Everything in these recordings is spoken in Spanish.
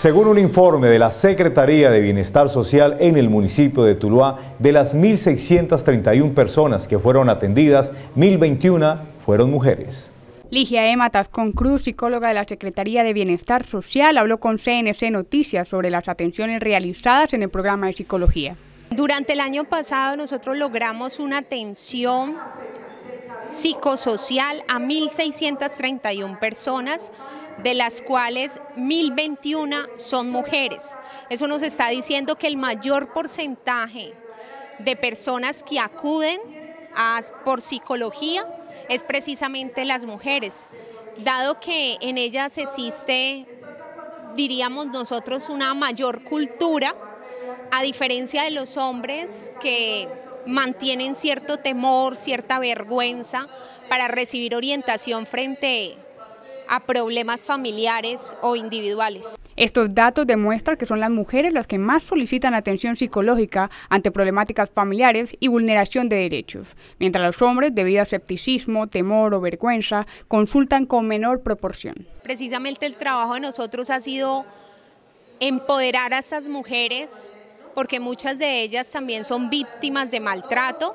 Según un informe de la Secretaría de Bienestar Social en el municipio de Tuluá, de las 1.631 personas que fueron atendidas, 1.021 fueron mujeres. Ligia Emma Tascón Cruz, psicóloga de la Secretaría de Bienestar Social, habló con CNC Noticias sobre las atenciones realizadas en el programa de psicología. Durante el año pasado nosotros logramos una atención psicosocial a 1.631 personas, de las cuales 1.021 son mujeres. Eso nos está diciendo que el mayor porcentaje de personas que acuden por psicología es precisamente las mujeres, dado que en ellas existe, diríamos nosotros, una mayor cultura, a diferencia de los hombres que mantienen cierto temor, cierta vergüenza para recibir orientación frente a problemas familiares o individuales. Estos datos demuestran que son las mujeres las que más solicitan atención psicológica ante problemáticas familiares y vulneración de derechos, mientras los hombres, debido a escepticismo, temor o vergüenza, consultan con menor proporción. Precisamente el trabajo de nosotros ha sido empoderar a esas mujeres porque muchas de ellas también son víctimas de maltrato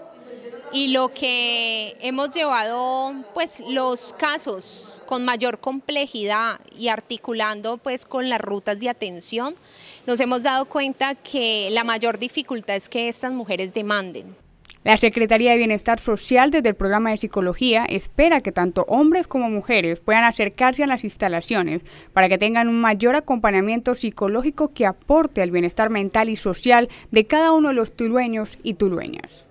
y lo que hemos llevado pues los casos con mayor complejidad y articulando pues con las rutas de atención, nos hemos dado cuenta que la mayor dificultad es que estas mujeres demanden. La Secretaría de Bienestar Social desde el programa de psicología espera que tanto hombres como mujeres puedan acercarse a las instalaciones para que tengan un mayor acompañamiento psicológico que aporte al bienestar mental y social de cada uno de los tulueños y tulueñas.